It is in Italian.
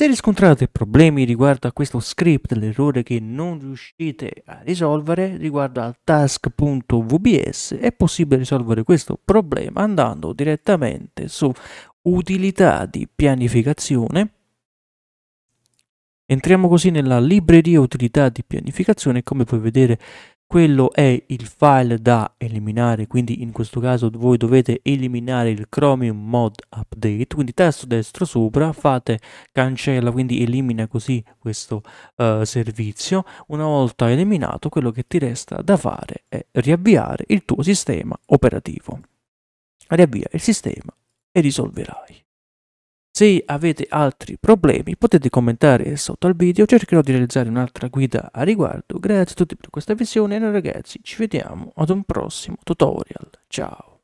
Se riscontrate problemi riguardo a questo script, l'errore che non riuscite a risolvere riguardo al task.vbs, è possibile risolvere questo problema andando direttamente su utilità di pianificazione. Entriamo così nella libreria utilità di pianificazione, come puoi vedere quello è il file da eliminare, quindi in questo caso voi dovete eliminare il Chromium Mod Update, quindi tasto destro sopra, fate cancella, quindi elimina così questo uh, servizio. Una volta eliminato, quello che ti resta da fare è riavviare il tuo sistema operativo. Riavvia il sistema e risolverai. Se avete altri problemi potete commentare sotto al video, cercherò di realizzare un'altra guida a riguardo. Grazie a tutti per questa visione e noi ragazzi ci vediamo ad un prossimo tutorial. Ciao!